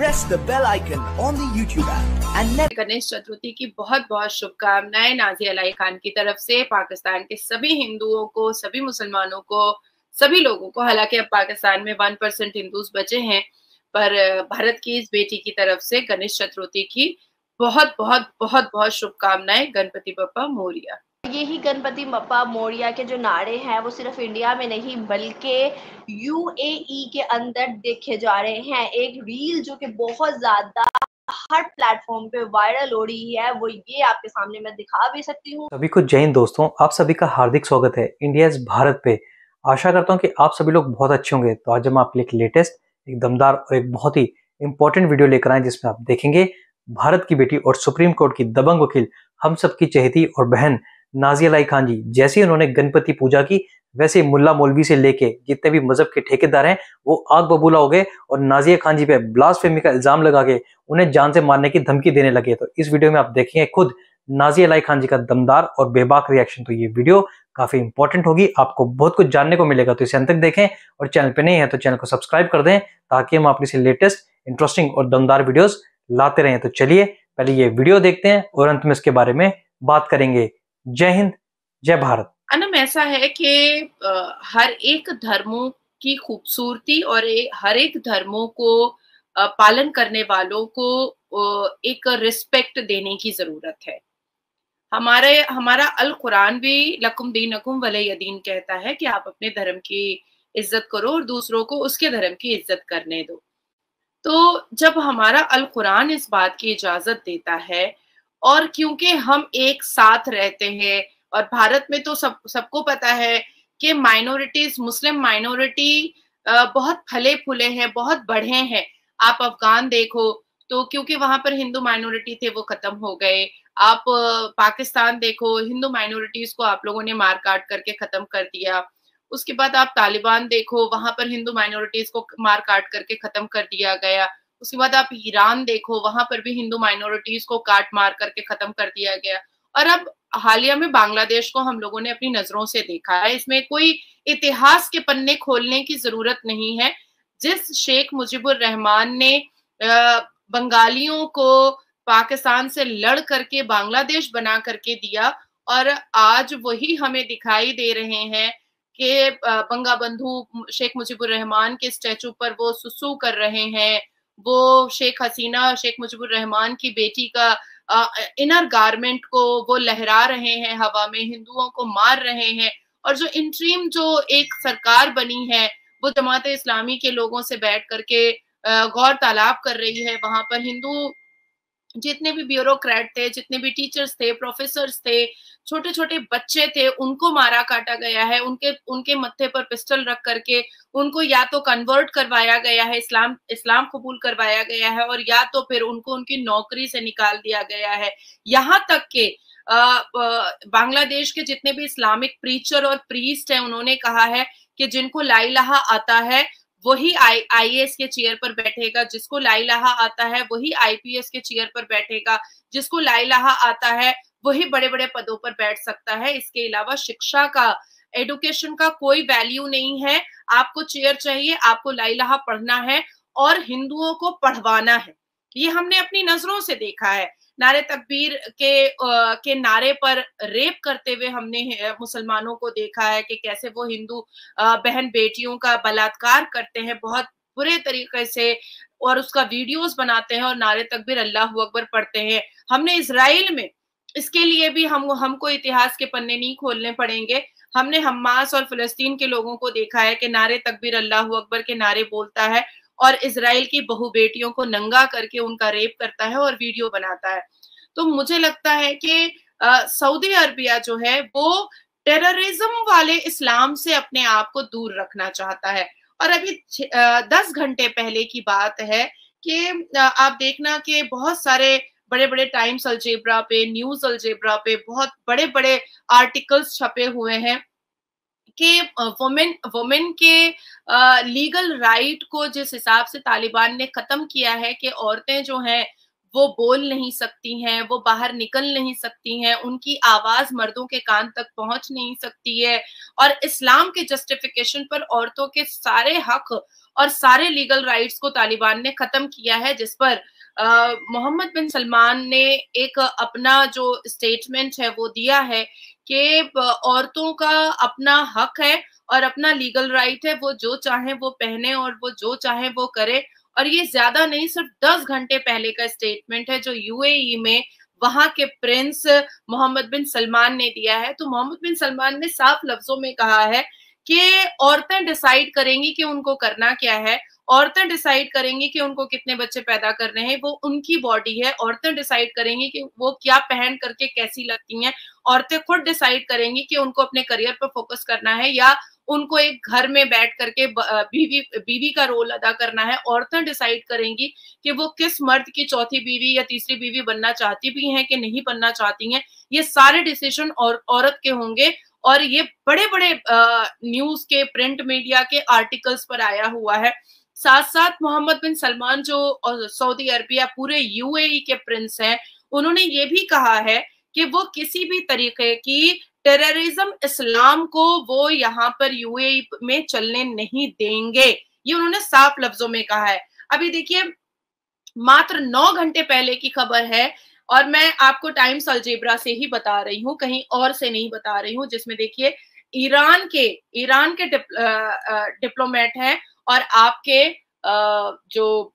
press the bell icon on the YouTube app and Ganesh Chaturthi की बहुत बहुत शुभकामनाएं नाजी अलाई खान की तरफ से पाकिस्तान के सभी हिंदुओं को सभी मुसलमानों को सभी लोगों को हालांकि अब पाकिस्तान में वन परसेंट हिंदूज बचे हैं पर भारत की इस बेटी की तरफ से गणेश चतुर्थी की बहुत बहुत बहुत बहुत शुभकामनाएं गणपति बप्पा मोरिया यही गणपति बप्पा मोरिया के जो नारे हैं वो सिर्फ इंडिया में नहीं बल्कि यूएई e के अंदर देखे जा रहे हैं एक रील जो कि बहुत ज्यादा हर प्लेटफॉर्म पे वायरल हो रही है वो ये आपके सामने मैं दिखा भी सकती हूँ सभी को जैन दोस्तों आप सभी का हार्दिक स्वागत है इंडिया भारत पे आशा करता हूँ की आप सभी लोग बहुत अच्छे होंगे तो आज हम आपके लिए लेटेस्ट एक दमदार और एक बहुत ही इंपॉर्टेंट वीडियो लेकर आए जिसमें आप देखेंगे भारत की बेटी और सुप्रीम कोर्ट की दबंग वकील हम सब की चहेती और बहन नाजिया लाई खान जी जैसे उन्होंने गणपति पूजा की वैसे मुल्ला मौलवी से लेके जितने भी मजहब के ठेकेदार हैं वो आग बबूला हो गए और नाजिया खान जी पे फेमी का इल्जाम लगा के उन्हें जान से मारने की धमकी देने लगे तो इस वीडियो में आप देखेंगे खुद नाजिया लाई खान जी का दमदार और बेबाक रिएक्शन तो ये वीडियो काफी इंपॉर्टेंट होगी आपको बहुत कुछ जानने को मिलेगा तो इसे अंत तक देखें और चैनल पर नहीं है तो चैनल को सब्सक्राइब कर दें ताकि हम अपनी लेटेस्ट इंटरेस्टिंग और दमदार वीडियोज़ लाते रहें तो चलिए पहले ये वीडियो देखते हैं और अंत में इसके बारे में बात करेंगे जय हिंद जय भारत अनम ऐसा है कि हर एक धर्मों की खूबसूरती और ए, हर एक धर्मों को पालन करने वालों को एक रिस्पेक्ट देने की जरूरत है हमारे हमारा अल कुरान भी लकुम दीन अकुम वल यदीन कहता है कि आप अपने धर्म की इज्जत करो और दूसरों को उसके धर्म की इज्जत करने दो तो जब हमारा अल कुरान इस बात की इजाजत देता है और क्योंकि हम एक साथ रहते हैं और भारत में तो सब सबको पता है कि माइनॉरिटीज मुस्लिम माइनॉरिटी बहुत फले फूले हैं बहुत बढ़े हैं आप अफगान देखो तो क्योंकि वहां पर हिंदू माइनॉरिटी थे वो खत्म हो गए आप पाकिस्तान देखो हिंदू माइनॉरिटीज को आप लोगों ने मार काट करके खत्म कर दिया उसके बाद आप तालिबान देखो वहां पर हिंदू माइनॉरिटीज को मार काट करके खत्म कर दिया गया उसके बाद आप ईरान देखो वहां पर भी हिंदू माइनॉरिटीज को काट मार करके खत्म कर दिया गया और अब हालिया में बांग्लादेश को हम लोगों ने अपनी नजरों से देखा है इसमें कोई इतिहास के पन्ने खोलने की जरूरत नहीं है जिस शेख मुजीबुर रहमान ने बंगालियों को पाकिस्तान से लड़ करके बांग्लादेश बना करके दिया और आज वही हमें दिखाई दे रहे हैं कि बंगा बंधु शेख मुजीबुर रहमान के स्टैचू पर वो सुसु कर रहे हैं वो शेख हसीना शेख मुजीबुर रहमान की बेटी का इनर गारमेंट को वो लहरा रहे हैं हवा में हिंदुओं को मार रहे हैं और जो इंट्रीम जो एक सरकार बनी है वो जमात इस्लामी के लोगों से बैठ करके गौर तालाब कर रही है वहां पर हिंदू जितने भी ब्यूरोक्रेट थे जितने भी टीचर्स थे प्रोफेसर्स थे छोटे छोटे बच्चे थे उनको मारा काटा गया है उनके उनके मत्थे पर पिस्टल रख करके उनको या तो कन्वर्ट करवाया गया है इस्लाम इस्लाम कबूल करवाया गया है और या तो फिर उनको उनकी नौकरी से निकाल दिया गया है यहाँ तक के बांग्लादेश के जितने भी इस्लामिक प्रीचर और प्रीस्ट हैं उन्होंने कहा है कि जिनको लाइलाहा आता है वही आई आईएएस के चेयर पर बैठेगा जिसको लाई लहा आता है वही आईपीएस के चेयर पर बैठेगा जिसको लाई लहा आता है वही बड़े बड़े पदों पर बैठ सकता है इसके अलावा शिक्षा का एडुकेशन का कोई वैल्यू नहीं है आपको चेयर चाहिए आपको लाई लहा पढ़ना है और हिंदुओं को पढ़वाना है ये हमने अपनी नजरों से देखा है नारे तकबीर के आ, के नारे पर रेप करते हुए हमने मुसलमानों को देखा है कि कैसे वो हिंदू बहन बेटियों का बलात्कार करते हैं बहुत बुरे तरीके से और उसका वीडियोस बनाते हैं और नारे तकबीर अल्लाह अकबर पढ़ते हैं हमने इसराइल में इसके लिए भी हम हमको इतिहास के पन्ने नहीं खोलने पड़ेंगे हमने हमास और फिलिस्तीन के लोगों को देखा है कि नारे तकबीर अल्लाह अकबर के नारे बोलता है और इसराइल की बहु बेटियों को नंगा करके उनका रेप करता है और वीडियो बनाता है तो मुझे लगता है कि सऊदी अरबिया जो है वो टेररिज्म वाले इस्लाम से अपने आप को दूर रखना चाहता है और अभी दस घंटे पहले की बात है कि आप देखना कि बहुत सारे बड़े बड़े टाइम्स अलजेब्रा पे न्यूज अलजेब्रा पे बहुत बड़े बड़े आर्टिकल्स छपे हुए हैं के वोमेन वोमेन के आ, लीगल राइट को जिस हिसाब से तालिबान ने खत्म किया है कि औरतें जो हैं वो बोल नहीं सकती हैं वो बाहर निकल नहीं सकती हैं उनकी आवाज मर्दों के कान तक पहुंच नहीं सकती है और इस्लाम के जस्टिफिकेशन पर औरतों के सारे हक और सारे लीगल राइट्स को तालिबान ने खत्म किया है जिस पर मोहम्मद बिन सलमान ने एक अपना जो स्टेटमेंट है वो दिया है कि औरतों का अपना हक है और अपना लीगल राइट है वो जो चाहे वो पहने और वो जो चाहे वो करे और ये ज्यादा नहीं सिर्फ दस घंटे पहले का स्टेटमेंट है जो यूएई e में वहां के प्रिंस मोहम्मद बिन सलमान ने दिया है तो मोहम्मद बिन सलमान ने साफ लफ्जों में कहा है कि औरतें डिसाइड करेंगी कि उनको करना क्या है औरतें डिसाइड करेंगी कि उनको कितने बच्चे पैदा करने हैं वो उनकी बॉडी है औरतें डिसाइड करेंगी कि वो क्या पहन करके कैसी लगती हैं औरतें खुद डिसाइड करेंगी कि उनको अपने करियर पर फोकस करना है या उनको एक घर में बैठ करके बीवी बीवी का रोल अदा करना है औरतें डिसाइड करेंगी कि वो किस मर्द की चौथी बीवी या तीसरी बीवी बनना चाहती भी हैं कि नहीं बनना चाहती हैं ये सारे डिसीजन और औरत के होंगे और ये बड़े बड़े न्यूज के प्रिंट मीडिया के आर्टिकल्स पर आया हुआ है साथ साथ मोहम्मद बिन सलमान जो सऊदी अरबिया पूरे यूएई e के प्रिंस हैं उन्होंने ये भी कहा है कि वो किसी भी तरीके की टेररिज्म इस्लाम को वो यहाँ पर यूएई e में चलने नहीं देंगे ये उन्होंने साफ लफ्जों में कहा है अभी देखिए मात्र नौ घंटे पहले की खबर है और मैं आपको टाइम्स अलजेब्रा से ही बता रही हूँ कहीं और से नहीं बता रही हूँ जिसमें देखिए ईरान के ईरान के डिप, डिप्लोमेट हैं और आपके आ, जो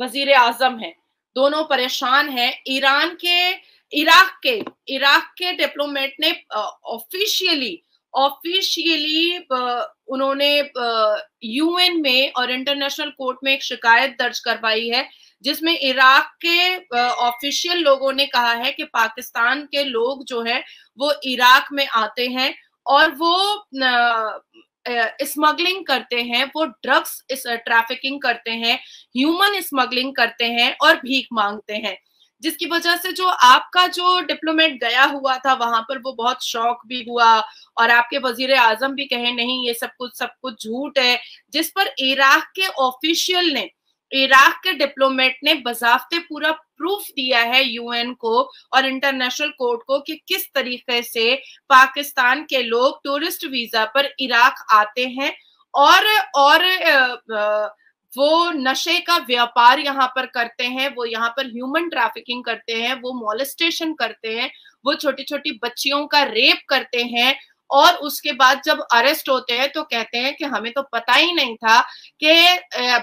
वजीर आजम है दोनों परेशान हैं ईरान के इराक के इराक के डिप्लोमेट ने ऑफिशियली ऑफिशियली उन्होंने यूएन में और इंटरनेशनल कोर्ट में एक शिकायत दर्ज करवाई है जिसमें इराक के ऑफिशियल लोगों ने कहा है कि पाकिस्तान के लोग जो है वो इराक में आते हैं और वो स्मगलिंग करते हैं वो ड्रग्स ट्रैफिकिंग करते हैं ह्यूमन स्मगलिंग करते हैं और भीख मांगते हैं जिसकी वजह से जो आपका जो डिप्लोमेट गया हुआ था वहां पर वो बहुत शौक भी हुआ और आपके वजीर आजम भी कहे नहीं ये सब कुछ सब कुछ झूठ है जिस पर इराक के ऑफिशियल ने इराक के डिप्लोमेट ने बजाफते पूरा प्रूफ दिया है यूएन को और इंटरनेशनल कोर्ट को कि किस तरीके से पाकिस्तान के लोग टूरिस्ट वीजा पर इराक आते हैं और और वो नशे का व्यापार यहाँ पर करते हैं वो यहाँ पर ह्यूमन ट्रैफिकिंग करते हैं वो मोलेस्टेशन करते हैं वो छोटी छोटी बच्चियों का रेप करते हैं और उसके बाद जब अरेस्ट होते हैं तो कहते हैं कि हमें तो पता ही नहीं था कि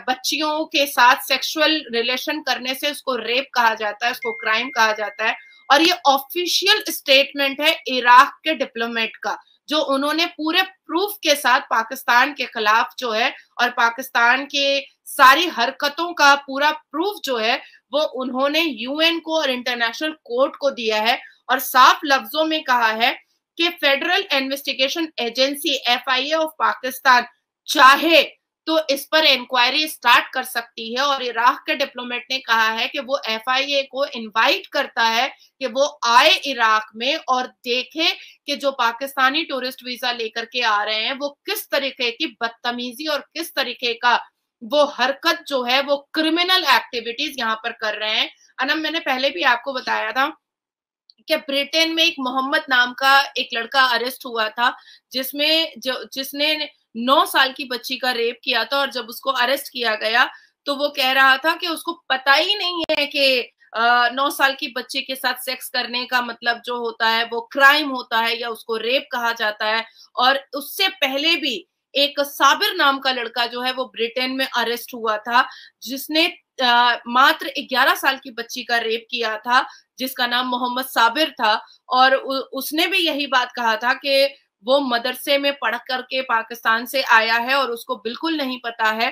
बच्चियों के साथ सेक्सुअल रिलेशन करने से उसको रेप कहा जाता है उसको क्राइम कहा जाता है और ये ऑफिशियल स्टेटमेंट है इराक के डिप्लोमेट का जो उन्होंने पूरे प्रूफ के साथ पाकिस्तान के खिलाफ जो है और पाकिस्तान के सारी हरकतों का पूरा प्रूफ जो है वो उन्होंने यूएन को और इंटरनेशनल कोर्ट को दिया है और साफ लफ्जों में कहा है कि federal investigation agency FIA of Pakistan चाहे तो इस पर इंक्वायरी स्टार्ट कर सकती है और इराक के डिप्लोमेट ने कहा है कि वो एफआईए को इनवाइट करता है कि वो आए इराक में और देखे कि जो पाकिस्तानी टूरिस्ट वीजा लेकर के आ रहे हैं वो किस तरीके की बदतमीजी और किस तरीके का वो हरकत जो है वो क्रिमिनल एक्टिविटीज यहाँ पर कर रहे हैं अनम मैंने पहले भी आपको बताया था कि ब्रिटेन में एक मोहम्मद नाम का एक लड़का अरेस्ट हुआ था जिसमें जो जिसने नौ साल की बच्ची का रेप किया था और जब उसको अरेस्ट किया गया तो वो कह रहा था कि उसको पता ही नहीं है कि नौ साल की बच्ची के साथ सेक्स करने का मतलब जो होता है वो क्राइम होता है या उसको रेप कहा जाता है और उससे पहले भी एक साबिर नाम का लड़का जो है वो ब्रिटेन में अरेस्ट हुआ था जिसने मात्र 11 साल की बच्ची का रेप किया था जिसका नाम मोहम्मद साबिर था और उसने भी यही बात कहा था कि वो मदरसे में पढ़ करके पाकिस्तान से आया है और उसको बिल्कुल नहीं पता है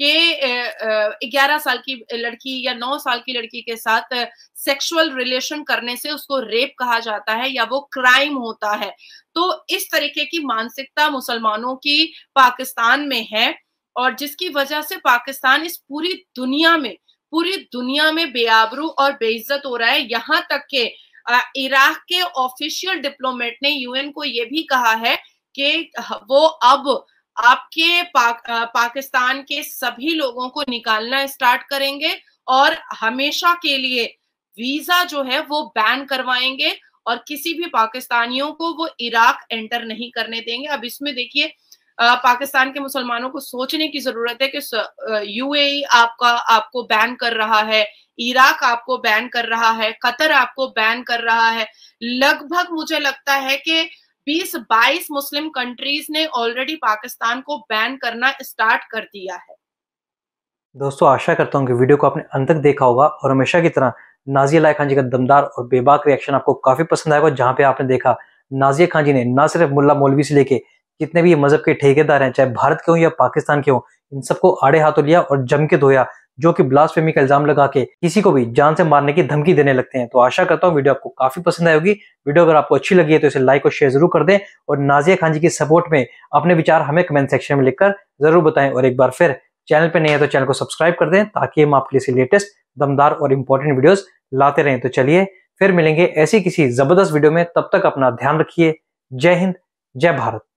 कि ग्यारह साल की लड़की या नौ साल की लड़की के साथ सेक्सुअल रिलेशन करने से उसको रेप कहा जाता है या वो क्राइम होता है तो इस तरीके की मानसिकता मुसलमानों की पाकिस्तान में है और जिसकी वजह से पाकिस्तान इस पूरी दुनिया में पूरी दुनिया में बेआबरू और बेइज्जत हो रहा है यहाँ तक के इराक के ऑफिशियल डिप्लोमेट ने यूएन को यह भी कहा है कि वो अब आपके पाक, पाकिस्तान के सभी लोगों को निकालना स्टार्ट करेंगे और हमेशा के लिए वीजा जो है वो बैन करवाएंगे और किसी भी पाकिस्तानियों को वो इराक एंटर नहीं करने देंगे अब इसमें देखिए पाकिस्तान के मुसलमानों को सोचने की जरूरत है कि यूएई आपका आपको बैन कर रहा है इराक आपको बैन कर रहा है कतर आपको बैन कर रहा है लगभग मुझे लगता है कि 20-22 मुस्लिम कंट्रीज ने ऑलरेडी पाकिस्तान को बैन करना स्टार्ट कर दिया है दोस्तों आशा करता हूँ कि वीडियो को आपने अंत तक देखा होगा और हमेशा की तरह नाजिया लाए खान जी का दमदार और बेबाक रिएक्शन आपको काफी पसंद आएगा जहाँ पे आपने देखा नाजिया खान जी ने ना सिर्फ मुल्ला मौलवी से लेके जितने भी मजहब के ठेकेदार हैं चाहे भारत के हों या पाकिस्तान के हों इन सबको आड़े हाथों लिया और जम के धोया जो कि फेमी का इल्जाम लगा के किसी को भी जान से मारने की धमकी देने लगते हैं तो आशा करता हूँ वीडियो आपको काफी पसंद आएगी होगी वीडियो अगर आपको अच्छी लगी है तो इसे लाइक और शेयर जरूर कर दें और नाजिया खान जी की सपोर्ट में अपने विचार हमें कमेंट सेक्शन में लिखकर जरूर बताएं और एक बार फिर चैनल पर नहीं है तो चैनल को सब्सक्राइब कर दें ताकि हम आपके लिए लेटेस्ट दमदार और इंपॉर्टेंट वीडियोज लाते रहें तो चलिए फिर मिलेंगे ऐसी किसी जबरदस्त वीडियो में तब तक अपना ध्यान रखिए जय हिंद जय भारत